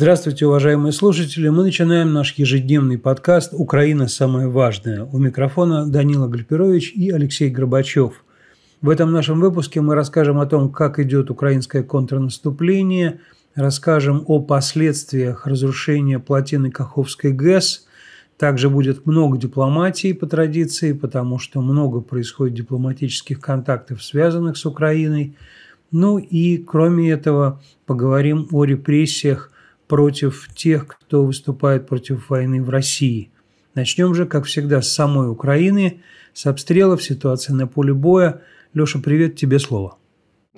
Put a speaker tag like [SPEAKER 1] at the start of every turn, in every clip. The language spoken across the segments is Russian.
[SPEAKER 1] Здравствуйте, уважаемые слушатели. Мы начинаем наш ежедневный подкаст «Украина – самое важное». У микрофона Данила Глиперович и Алексей Горбачев. В этом нашем выпуске мы расскажем о том, как идет украинское контрнаступление, расскажем о последствиях разрушения плотины Каховской ГЭС – также будет много дипломатии по традиции, потому что много происходит дипломатических контактов, связанных с Украиной. Ну и, кроме этого, поговорим о репрессиях против тех, кто выступает против войны в России. Начнем же, как всегда, с самой Украины, с обстрелов, ситуации на поле боя. Леша, привет, тебе слово.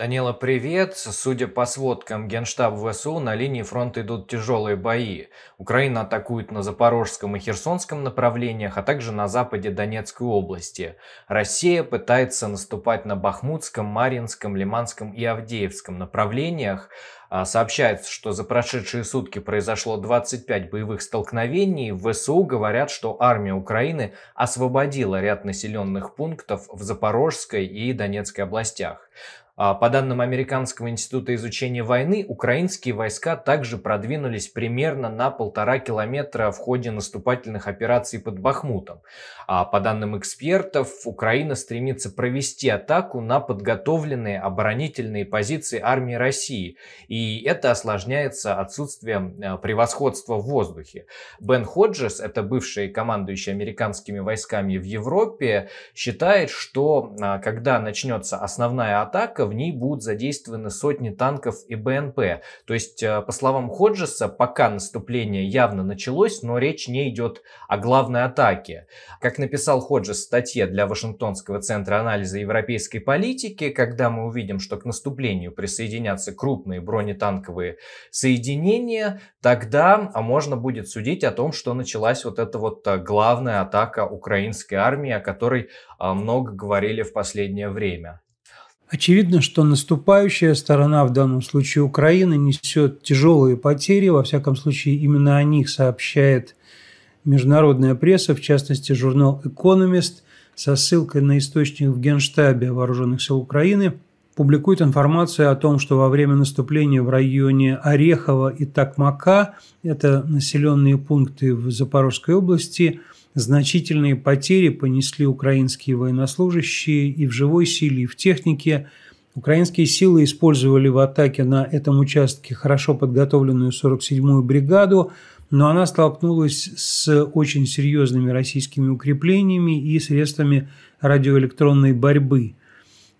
[SPEAKER 2] Данила, привет. Судя по сводкам Генштаб ВСУ, на линии фронта идут тяжелые бои. Украина атакует на Запорожском и Херсонском направлениях, а также на западе Донецкой области. Россия пытается наступать на Бахмутском, Маринском, Лиманском и Авдеевском направлениях. А, сообщается, что за прошедшие сутки произошло 25 боевых столкновений. В ВСУ говорят, что армия Украины освободила ряд населенных пунктов в Запорожской и Донецкой областях. А по данным Американского института изучения войны, украинские войска также продвинулись примерно на полтора километра в ходе наступательных операций под Бахмутом. А по данным экспертов, Украина стремится провести атаку на подготовленные оборонительные позиции армии России, и это осложняется отсутствием э, превосходства в воздухе. Бен Ходжес, это бывший командующий американскими войсками в Европе, считает, что а, когда начнется основная атака, в ней будут задействованы сотни танков и БНП. То есть, э, по словам Ходжеса, пока наступление явно началось, но речь не идет о главной атаке. Как написал Ходжес в статье для Вашингтонского центра анализа европейской политики, когда мы увидим, что к наступлению присоединятся крупные бронетанковые соединения, тогда а, можно будет судить о том, что началась вот эта вот э, главная атака украинской армии, о которой э, много говорили в последнее время.
[SPEAKER 1] Очевидно, что наступающая сторона, в данном случае Украина, несет тяжелые потери, во всяком случае именно о них сообщает международная пресса, в частности журнал «Экономист», со ссылкой на источник в Генштабе Вооруженных сил Украины, публикует информацию о том, что во время наступления в районе Орехова и Такмака, это населенные пункты в Запорожской области – Значительные потери понесли украинские военнослужащие и в живой силе, и в технике. Украинские силы использовали в атаке на этом участке хорошо подготовленную 47-ю бригаду, но она столкнулась с очень серьезными российскими укреплениями и средствами радиоэлектронной борьбы.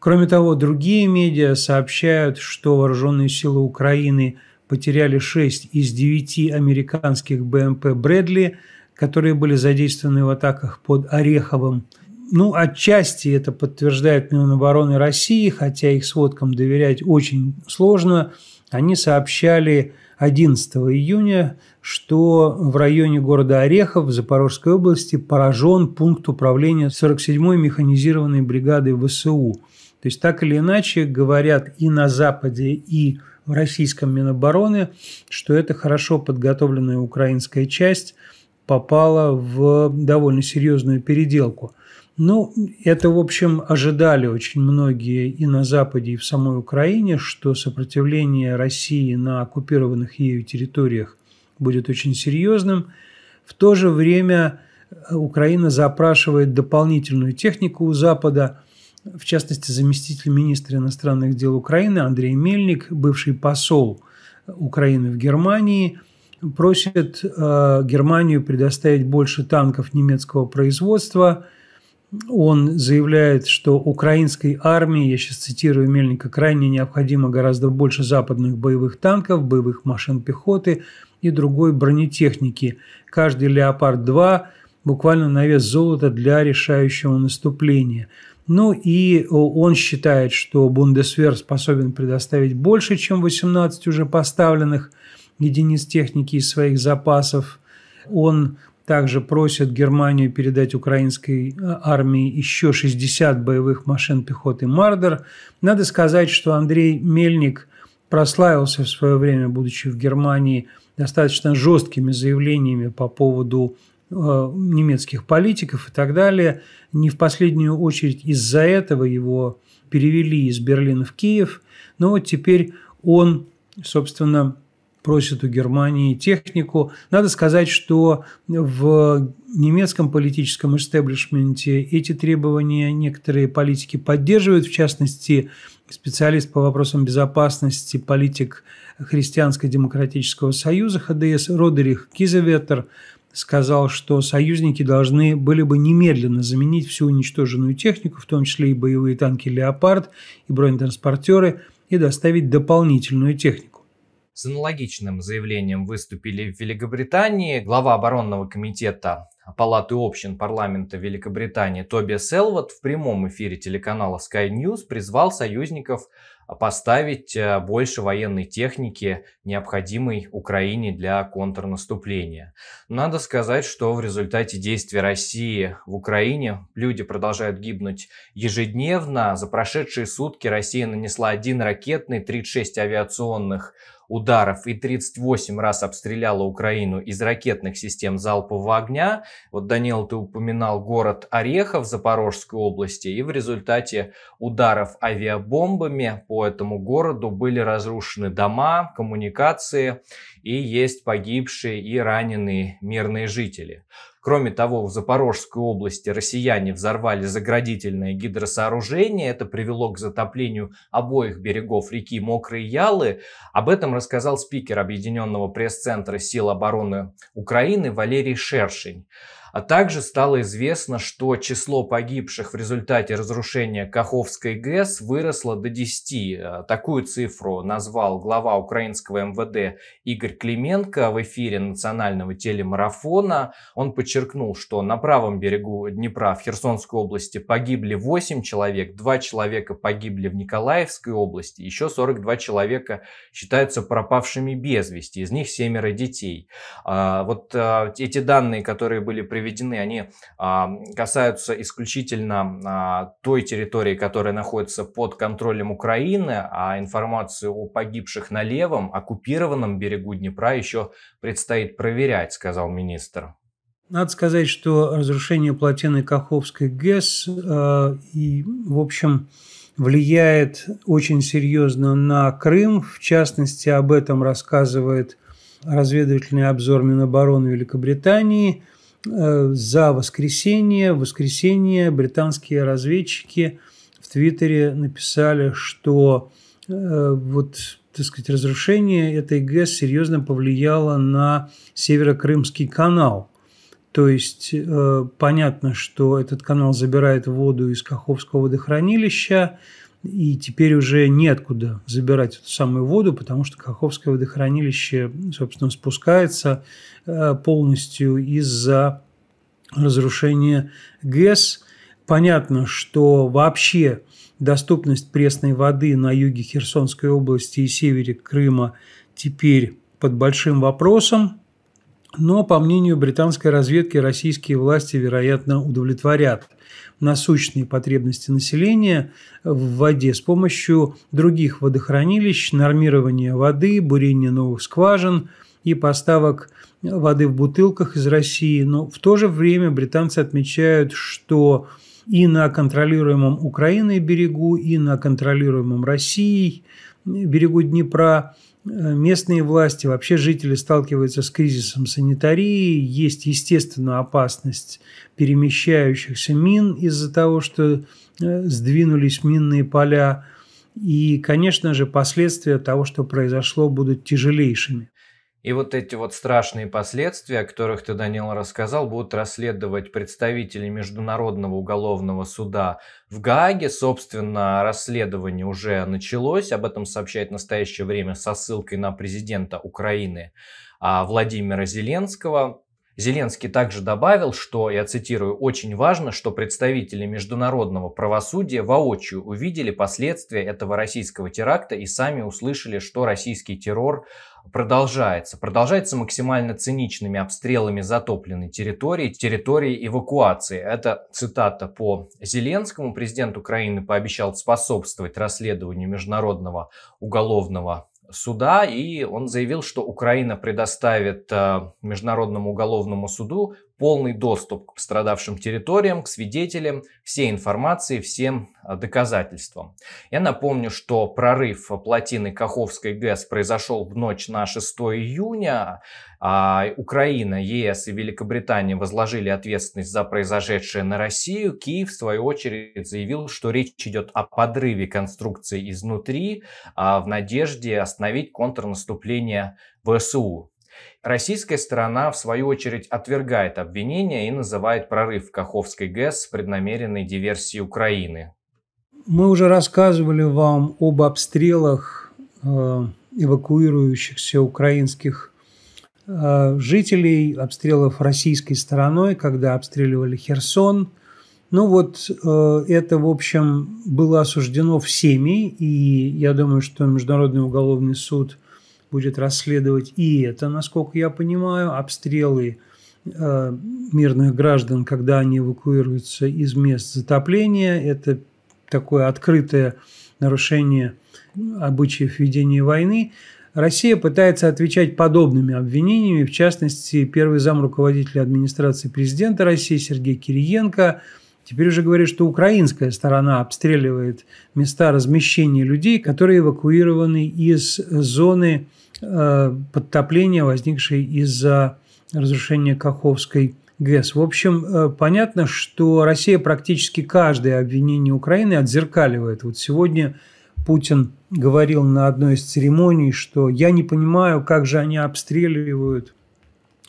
[SPEAKER 1] Кроме того, другие медиа сообщают, что вооруженные силы Украины потеряли 6 из 9 американских БМП «Брэдли», которые были задействованы в атаках под Ореховым. Ну, отчасти это подтверждает Минобороны России, хотя их сводкам доверять очень сложно. Они сообщали 11 июня, что в районе города Орехов в Запорожской области поражен пункт управления 47-й механизированной бригады ВСУ. То есть так или иначе говорят и на Западе, и в российском Минобороны, что это хорошо подготовленная украинская часть – попала в довольно серьезную переделку. Ну, это, в общем, ожидали очень многие и на Западе, и в самой Украине, что сопротивление России на оккупированных ею территориях будет очень серьезным. В то же время э, Украина запрашивает дополнительную технику у Запада – в частности, заместитель министра иностранных дел Украины Андрей Мельник, бывший посол Украины в Германии, просит э, Германию предоставить больше танков немецкого производства. Он заявляет, что украинской армии, я сейчас цитирую Мельника, крайне необходимо гораздо больше западных боевых танков, боевых машин пехоты и другой бронетехники. Каждый «Леопард-2» буквально на вес золота для решающего наступления. Ну и э, он считает, что Бундесвер способен предоставить больше, чем 18 уже поставленных – единиц техники из своих запасов. Он также просит Германию передать украинской э, армии еще 60 боевых машин пехоты «Мардер». Надо сказать, что Андрей Мельник прославился в свое время, будучи в Германии, достаточно жесткими заявлениями по поводу э, немецких политиков и так далее. Не в последнюю очередь из-за этого его перевели из Берлина в Киев. Но вот теперь он, собственно, просит у Германии технику. Надо сказать, что в немецком политическом истеблишменте эти требования некоторые политики поддерживают, в частности, специалист по вопросам безопасности, политик Христианско-демократического союза ХДС Родерих Кизеветер сказал, что союзники должны были бы немедленно заменить всю уничтоженную технику, в том числе и боевые танки «Леопард», и бронетранспортеры, и доставить дополнительную технику.
[SPEAKER 2] С аналогичным заявлением выступили в Великобритании глава оборонного комитета Палаты общин парламента Великобритании Тобиас Элвот в прямом эфире телеканала Sky News призвал союзников поставить э, больше военной техники, необходимой Украине для контрнаступления. Надо сказать, что в результате действий России в Украине люди продолжают гибнуть ежедневно. За прошедшие сутки Россия нанесла один ракетный, 36 авиационных ударов и 38 раз обстреляла Украину из ракетных систем залпового огня. Вот, Данил, ты упоминал город Орехов Запорожской области, и в результате ударов авиабомбами по этому городу были разрушены дома, коммуникации, и есть погибшие и раненые мирные жители. Кроме того, в Запорожской области россияне взорвали заградительное гидросооружение. Это привело к затоплению обоих берегов реки Мокрые Ялы. Об этом рассказал спикер Объединенного пресс-центра сил обороны Украины Валерий Шершень. А также стало известно, что число погибших в результате разрушения Каховской ГЭС выросло до 10. Э, такую цифру назвал глава украинского МВД Игорь Клименко в эфире национального телемарафона. Он подчеркнул, что на правом берегу Днепра в Херсонской области погибли 8 человек, 2 человека погибли в Николаевской области, еще 42 человека считаются пропавшими без вести, из них семеро детей. А, вот э, эти данные, которые были при проведены, они а, касаются исключительно а, той территории, которая находится под контролем Украины, а информацию о погибших на левом, оккупированном берегу Днепра еще предстоит проверять, сказал министр.
[SPEAKER 1] Надо сказать, что разрушение плотины Каховской ГЭС э, и, в общем, влияет очень серьезно на Крым. В частности, об этом рассказывает разведывательный обзор Минобороны Великобритании. Э, за воскресенье. В воскресенье британские разведчики в Твиттере написали, что э, вот, так сказать, разрушение этой ГЭС серьезно повлияло на Северо-Крымский канал. То есть э, понятно, что этот канал забирает воду из Каховского водохранилища, и теперь уже неоткуда забирать эту самую воду, потому что Каховское водохранилище, собственно, спускается э, полностью из-за разрушения ГЭС. Понятно, что вообще доступность пресной воды на юге Херсонской области и севере Крыма теперь под большим вопросом. Но, по мнению британской разведки, российские власти, вероятно, удовлетворят насущные потребности населения в воде с помощью других водохранилищ, нормирования воды, бурения новых скважин и поставок воды в бутылках из России. Но в то же время британцы отмечают, что и на контролируемом Украиной берегу, и на контролируемом Россией берегу Днепра – Э, местные власти, вообще жители сталкиваются с кризисом санитарии, есть, естественно, опасность перемещающихся мин из-за того, что э, сдвинулись минные поля, и, конечно же, последствия того, что произошло, будут тяжелейшими.
[SPEAKER 2] И вот эти вот страшные последствия, о которых ты, Данил, рассказал, будут расследовать представители Международного уголовного суда в Гааге. Собственно, расследование уже началось, об этом сообщает в настоящее время со ссылкой на президента Украины а, Владимира Зеленского. Зеленский также добавил, что, я цитирую, очень важно, что представители международного правосудия воочию увидели последствия этого российского теракта и сами услышали, что российский террор продолжается. Продолжается максимально циничными обстрелами затопленной территории, территории эвакуации. Это цитата по Зеленскому. Президент Украины пообещал способствовать расследованию Международного уголовного суда, и он заявил, что Украина предоставит э, Международному уголовному суду полный доступ к пострадавшим территориям, к свидетелям, всей информации, всем а, доказательствам. Я напомню, что прорыв плотины Каховской ГЭС произошел в ночь на 6 июня. А, Украина, ЕС и Великобритания возложили ответственность за произошедшее на Россию. Киев, в свою очередь, заявил, что речь идет о подрыве конструкции изнутри а, в надежде остановить контрнаступление ВСУ. Российская сторона, в свою очередь, отвергает обвинения и называет прорыв Каховской ГЭС преднамеренной диверсией Украины.
[SPEAKER 1] Мы уже рассказывали вам об обстрелах э, эвакуирующихся украинских э, жителей, обстрелов российской стороной, когда обстреливали Херсон. Ну вот э, это, в общем, было осуждено всеми, и я думаю, что Международный уголовный суд – будет расследовать и это, насколько я понимаю, обстрелы э, мирных граждан, когда они эвакуируются из мест затопления. Это такое открытое нарушение обычаев ведения войны. Россия пытается отвечать подобными обвинениями, в частности, первый зам руководителя администрации президента России Сергей Кириенко – Теперь уже говорят, что украинская сторона обстреливает места размещения людей, которые эвакуированы из зоны э, подтопления, возникшей из-за разрушения Каховской ГЭС. В общем, э, понятно, что Россия практически каждое обвинение Украины отзеркаливает. Вот сегодня Путин говорил на одной из церемоний, что я не понимаю, как же они обстреливают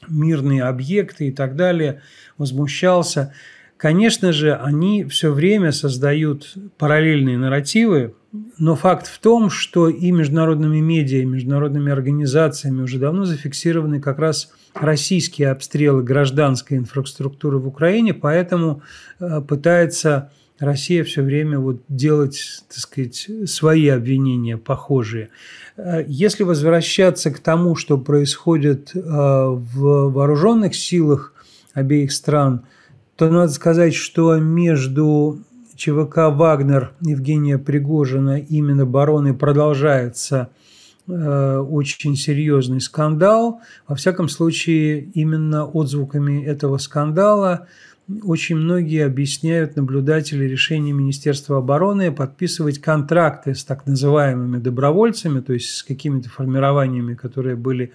[SPEAKER 1] мирные объекты и так далее, возмущался. Конечно же, они все время создают параллельные нарративы, но факт в том, что и международными медиа, и международными организациями уже давно зафиксированы как раз российские обстрелы гражданской инфраструктуры в Украине, поэтому э, пытается Россия все время вот делать, так сказать, свои обвинения похожие. Э, если возвращаться к тому, что происходит э, в вооруженных силах обеих стран – то надо сказать, что между ЧВК «Вагнер» Евгения Пригожина именно бароны продолжается э, очень серьезный скандал. Во всяком случае, именно отзвуками этого скандала очень многие объясняют наблюдатели решение Министерства обороны подписывать контракты с так называемыми добровольцами, то есть с какими-то формированиями, которые были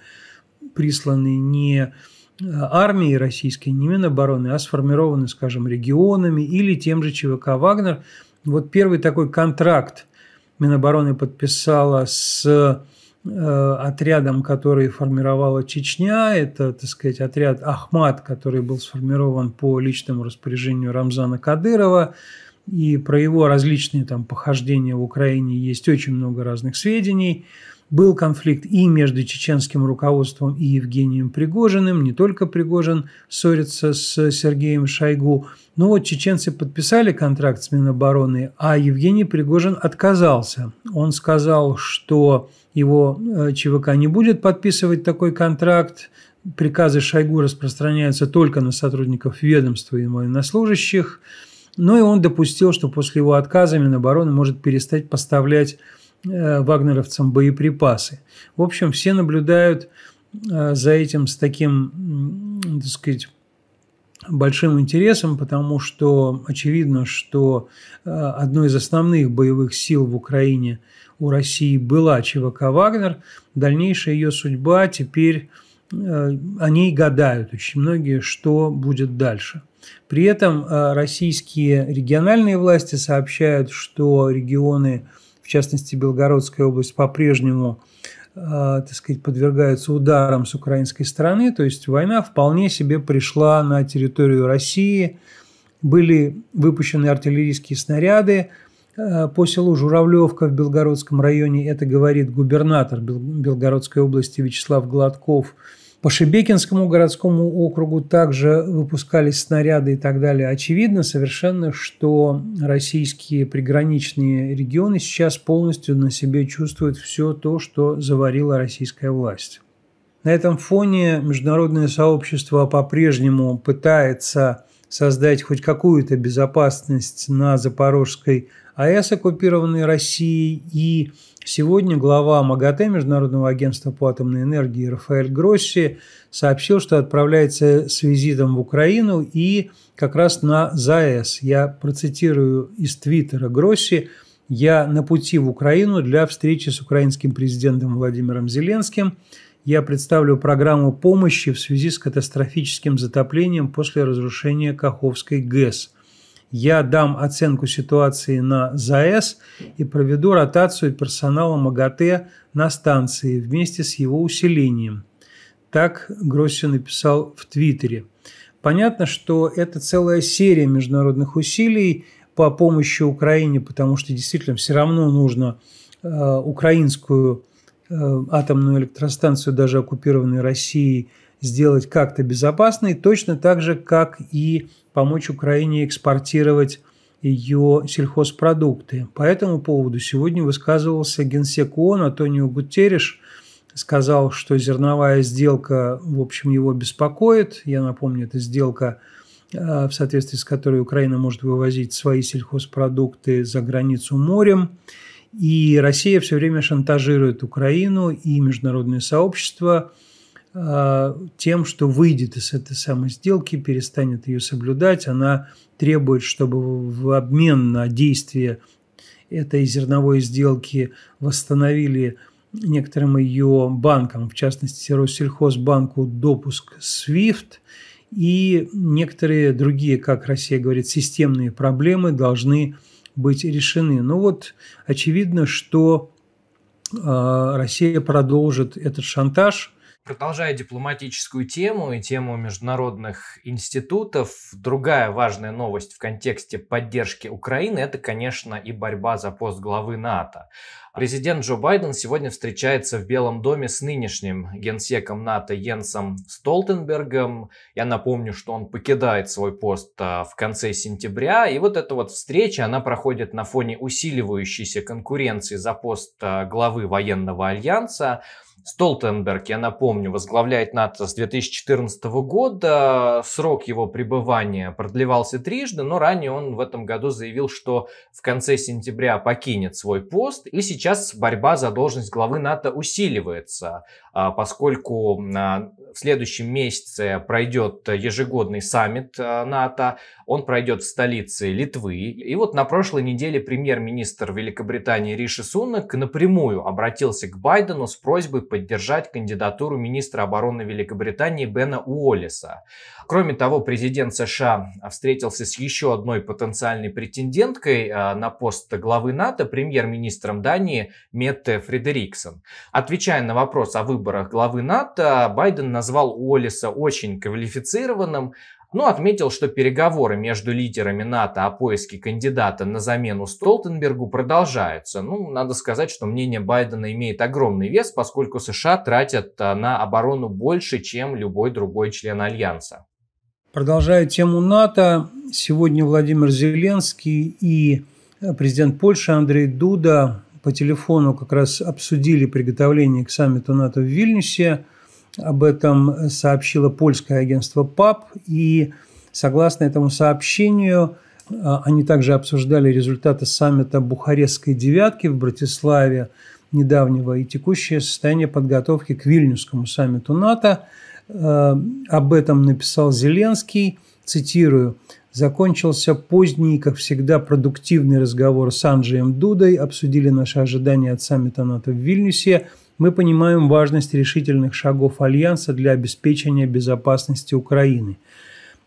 [SPEAKER 1] присланы не э, Э, армии российской, не Минобороны, а сформированы, скажем, регионами или тем же ЧВК «Вагнер». Вот первый такой контракт Минобороны подписала с э, отрядом, который формировала Чечня. Это, так сказать, отряд «Ахмат», который был сформирован по личному распоряжению Рамзана Кадырова. И про его различные там похождения в Украине есть очень много разных сведений – был конфликт и между чеченским руководством и Евгением Пригожиным. Не только Пригожин ссорится с Сергеем Шойгу. Но вот чеченцы подписали контракт с Минобороны, а Евгений Пригожин отказался. Он сказал, что его э, ЧВК не будет подписывать такой контракт, приказы Шойгу распространяются только на сотрудников ведомства и военнослужащих. Но ну и он допустил, что после его отказа Минобороны может перестать поставлять Э, вагнеровцам боеприпасы. В общем, все наблюдают э, за этим с таким, так сказать, большим интересом, потому что очевидно, что э, одной из основных боевых сил в Украине у России была ЧВК «Вагнер». Дальнейшая ее судьба теперь о ней гадают очень многие, что будет дальше. При этом российские региональные власти сообщают, что регионы – в частности Белгородская область, по-прежнему э, так сказать, подвергаются ударам с украинской стороны. То есть война вполне себе пришла на территорию России. Были выпущены артиллерийские снаряды э, по селу Журавлевка в Белгородском районе. Это говорит губернатор Белгородской области Вячеслав Гладков – по Шебекинскому городскому округу также выпускались снаряды и так далее. Очевидно совершенно, что российские приграничные регионы сейчас полностью на себе чувствуют все то, что заварила российская власть. На этом фоне международное сообщество по-прежнему пытается создать хоть какую-то безопасность на Запорожской АЭС, оккупированной Россией. И сегодня глава МАГАТЭ, Международного агентства по атомной энергии, Рафаэль Гросси, сообщил, что отправляется с визитом в Украину и как раз на ЗАЭС. Я процитирую из твиттера Гросси. «Я на пути в Украину для встречи с украинским президентом Владимиром Зеленским» я представлю программу помощи в связи с катастрофическим затоплением после разрушения Каховской ГЭС. Я дам оценку ситуации на ЗАЭС и проведу ротацию персонала МАГАТЭ на станции вместе с его усилением. Так Гросси написал в Твиттере. Понятно, что это целая серия международных усилий по помощи Украине, потому что действительно все равно нужно э, украинскую Э, атомную электростанцию, даже оккупированной Россией, сделать как-то безопасной, точно так же, как и помочь Украине экспортировать ее сельхозпродукты. По этому поводу сегодня высказывался генсек ООН Антонио Гутерриш, сказал, что зерновая сделка, в общем, его беспокоит. Я напомню, это сделка, э, в соответствии с которой Украина может вывозить свои сельхозпродукты за границу морем. И Россия все время шантажирует Украину и международное сообщество а, тем, что выйдет из этой самой сделки, перестанет ее соблюдать. Она требует, чтобы в обмен на действие этой зерновой сделки восстановили некоторым ее банкам, в частности Россельхозбанку, допуск SWIFT и некоторые другие, как Россия говорит, системные проблемы должны быть решены. Но ну вот очевидно, что а, Россия продолжит этот шантаж –
[SPEAKER 2] Продолжая дипломатическую тему и тему международных институтов, другая важная новость в контексте поддержки Украины – это, конечно, и борьба за пост главы НАТО. Президент Джо Байден сегодня встречается в Белом доме с нынешним генсеком НАТО Йенсом Столтенбергом. Я напомню, что он покидает свой пост а, в конце сентября. И вот эта вот встреча, она проходит на фоне усиливающейся конкуренции за пост а, главы военного альянса – Столтенберг, я напомню, возглавляет НАТО с 2014 года. Срок его пребывания продлевался трижды, но ранее он в этом году заявил, что в конце сентября покинет свой пост. И сейчас борьба за должность главы НАТО усиливается, а поскольку а, в следующем месяце пройдет ежегодный саммит а, НАТО. Он пройдет в столице Литвы. И вот на прошлой неделе премьер-министр Великобритании Риши Сунок напрямую обратился к Байдену с просьбой поддержать кандидатуру министра обороны Великобритании Бена Уоллиса. Кроме того, президент США встретился с еще одной потенциальной претенденткой а, на пост главы НАТО, премьер-министром Дании Метте Фредериксон. Отвечая на вопрос о выборах главы НАТО, Байден назвал Уоллиса очень квалифицированным, но отметил, что переговоры между лидерами НАТО о поиске кандидата на замену Столтенбергу продолжаются. Ну, надо сказать, что мнение Байдена имеет огромный вес, поскольку США тратят а, на оборону больше, чем любой другой член Альянса.
[SPEAKER 1] Продолжая тему НАТО, сегодня Владимир Зеленский и э, президент Польши Андрей Дуда по телефону как раз обсудили приготовление к саммиту НАТО в Вильнюсе – об этом сообщило польское агентство ПАП. И согласно этому сообщению, а, они также обсуждали результаты саммита Бухарестской девятки в Братиславе недавнего и текущее состояние подготовки к Вильнюсскому саммиту НАТО. А, об этом написал Зеленский, цитирую, «Закончился поздний, как всегда, продуктивный разговор с Анджием Дудой, обсудили наши ожидания от саммита НАТО в Вильнюсе, мы понимаем важность решительных шагов Альянса для обеспечения безопасности Украины.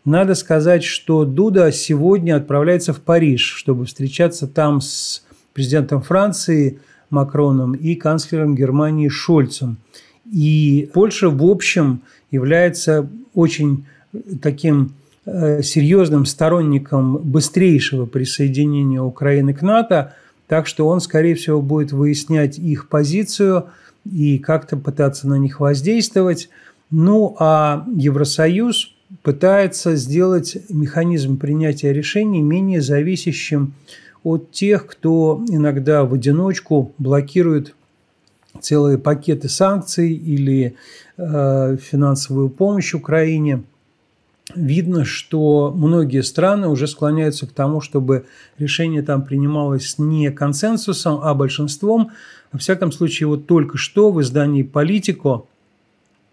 [SPEAKER 1] Надо сказать, что Дуда сегодня отправляется в Париж, чтобы встречаться там с президентом Франции Макроном и канцлером Германии Шольцем. И Польша, в общем, является очень таким э, серьезным сторонником быстрейшего присоединения Украины к НАТО, так что он, скорее всего, будет выяснять их позицию – и как-то пытаться на них воздействовать. Ну, а Евросоюз пытается сделать механизм принятия решений менее зависящим от тех, кто иногда в одиночку блокирует целые пакеты санкций или э, финансовую помощь Украине. Видно, что многие страны уже склоняются к тому, чтобы решение там принималось не консенсусом, а большинством, во всяком случае, вот только что в издании «Политико»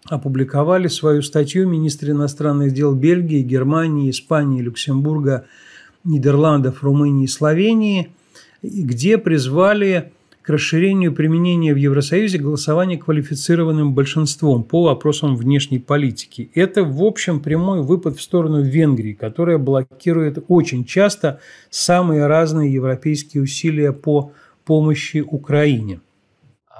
[SPEAKER 1] опубликовали свою статью министры иностранных дел Бельгии, Германии, Испании, Люксембурга, Нидерландов, Румынии и Словении, где призвали к расширению применения в Евросоюзе голосования квалифицированным большинством по вопросам внешней политики. Это, в общем, прямой выпад в сторону Венгрии, которая блокирует очень часто самые разные европейские усилия по помощи Украине.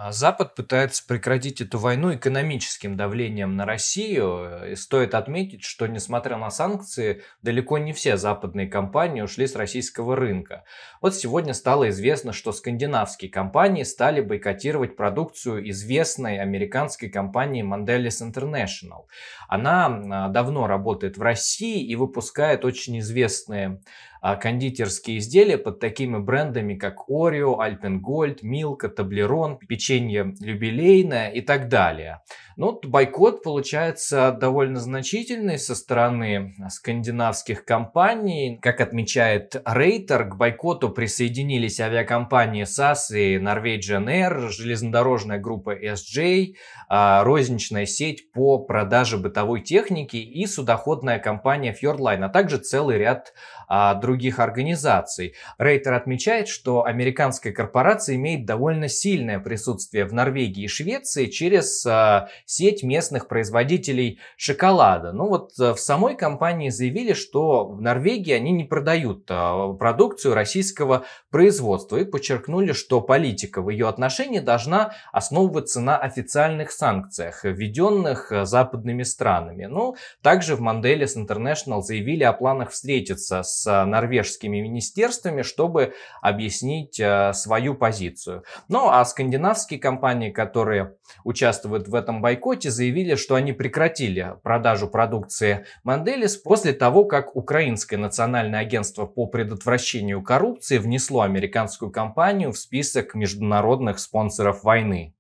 [SPEAKER 2] А Запад пытается прекратить эту войну экономическим давлением на Россию. И стоит отметить, что несмотря на санкции, далеко не все западные компании ушли с российского рынка. Вот сегодня стало известно, что скандинавские компании стали бойкотировать продукцию известной американской компании Mondelez International. Она а, давно работает в России и выпускает очень известные а кондитерские изделия под такими брендами, как Oreo, Alpengold, Milka, Таблерон, печенье юбилейное и так далее. Ну, бойкот получается довольно значительный со стороны скандинавских компаний. Как отмечает Рейтер, к бойкоту присоединились авиакомпании SAS и Norwegian Air, железнодорожная группа SJ, а, розничная сеть по продаже бытовой техники и судоходная компания Fjordline, а также целый ряд других а, других организаций. Рейтер отмечает, что американская корпорация имеет довольно сильное присутствие в Норвегии и Швеции через э, сеть местных производителей шоколада. Ну вот э, в самой компании заявили, что в Норвегии они не продают э, продукцию российского производства и подчеркнули, что политика в ее отношении должна основываться на официальных санкциях, введенных э, западными странами. Ну, также в Манделес International заявили о планах встретиться с Норвегией э, норвежскими министерствами, чтобы объяснить э, свою позицию. Ну а скандинавские компании, которые участвуют в этом бойкоте, заявили, что они прекратили продажу продукции Манделис после того, как Украинское национальное агентство по предотвращению коррупции внесло американскую компанию в список международных спонсоров войны.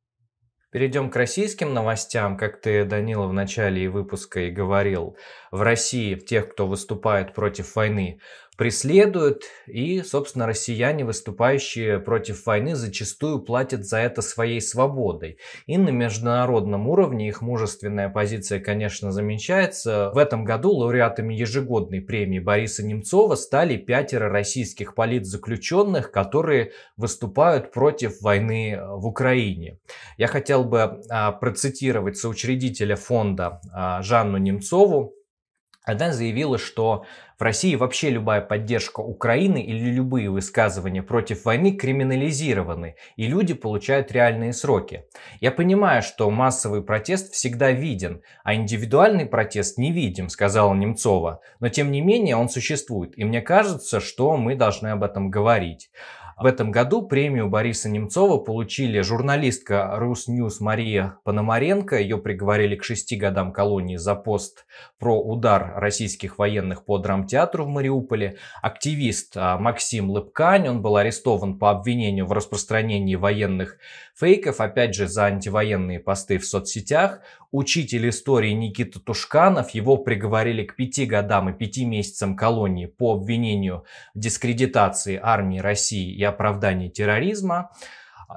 [SPEAKER 2] Перейдем к российским новостям. Как ты, Данила, в начале выпуска и говорил, в России тех, кто выступает против войны, преследуют, и, собственно, россияне, выступающие против войны, зачастую платят за это своей свободой. И на международном уровне их мужественная позиция, конечно, замечается. В этом году лауреатами ежегодной премии Бориса Немцова стали пятеро российских политзаключенных, которые выступают против войны в Украине. Я хотел бы а, процитировать соучредителя фонда а, Жанну Немцову, она заявила, что в России вообще любая поддержка Украины или любые высказывания против войны криминализированы, и люди получают реальные сроки. Я понимаю, что массовый протест всегда виден, а индивидуальный протест не видим, сказала Немцова, но тем не менее он существует, и мне кажется, что мы должны об этом говорить. В этом году премию Бориса Немцова получили журналистка Русньюз Мария Пономаренко. Ее приговорили к шести годам колонии за пост про удар российских военных по драмтеатру в Мариуполе. Активист а, Максим Лыпкань, он был арестован по обвинению в распространении военных фейков, опять же, за антивоенные посты в соцсетях. Учитель истории Никита Тушканов, его приговорили к пяти годам и пяти месяцам колонии по обвинению в дискредитации армии России и оправдании терроризма.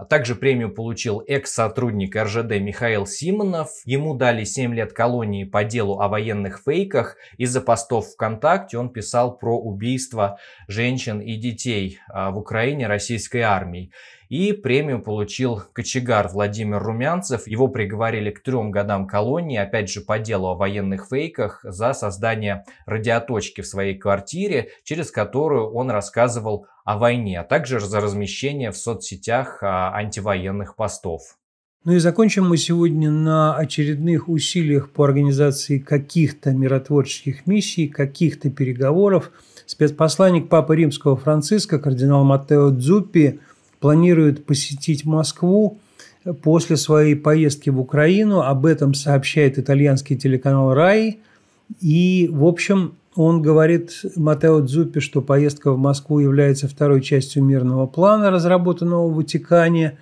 [SPEAKER 2] Также премию получил экс-сотрудник РЖД Михаил Симонов. Ему дали 7 лет колонии по делу о военных фейках. Из-за постов ВКонтакте он писал про убийство женщин и детей а, в Украине российской армией. И премию получил кочегар Владимир Румянцев. Его приговорили к трем годам колонии, опять же по делу о военных фейках, за создание радиоточки в своей квартире, через которую он рассказывал о войне, а также за размещение в соцсетях а, антивоенных постов.
[SPEAKER 1] Ну и закончим мы сегодня на очередных усилиях по организации каких-то миротворческих миссий, каких-то переговоров. Спецпосланник Папы Римского Франциска, кардинал Маттео Дзуппи – планирует посетить Москву после своей поездки в Украину. Об этом сообщает итальянский телеканал «Рай». И, в общем, он говорит Матео Дзупи, что поездка в Москву является второй частью мирного плана, разработанного в Ватикане.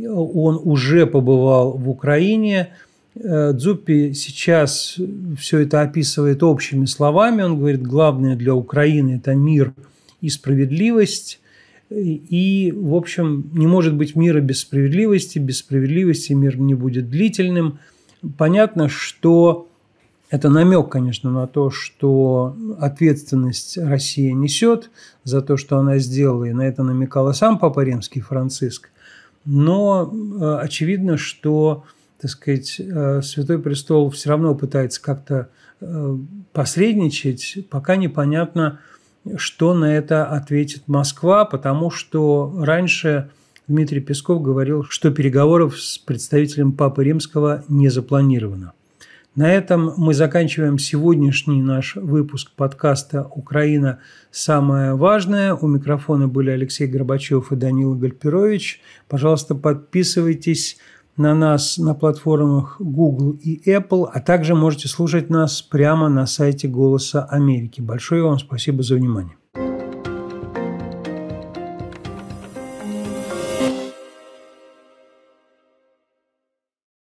[SPEAKER 1] Он уже побывал в Украине. Э, Дзупи сейчас все это описывает общими словами. Он говорит, главное для Украины – это мир и справедливость. И, в общем, не может быть мира без справедливости, без справедливости мир не будет длительным. Понятно, что это намек, конечно, на то, что ответственность Россия несет за то, что она сделала, и на это намекала сам Папа Римский Франциск. Но э, очевидно, что, так сказать, э, Святой Престол все равно пытается как-то э, посредничать, пока непонятно, что на это ответит Москва, потому что раньше Дмитрий Песков говорил, что переговоров с представителем Папы Римского не запланировано. На этом мы заканчиваем сегодняшний наш выпуск подкаста «Украина. Самое важное». У микрофона были Алексей Горбачев и Данила Гальперович. Пожалуйста, подписывайтесь, на нас на платформах Google и Apple, а также можете слушать нас прямо на сайте «Голоса Америки». Большое вам спасибо за внимание.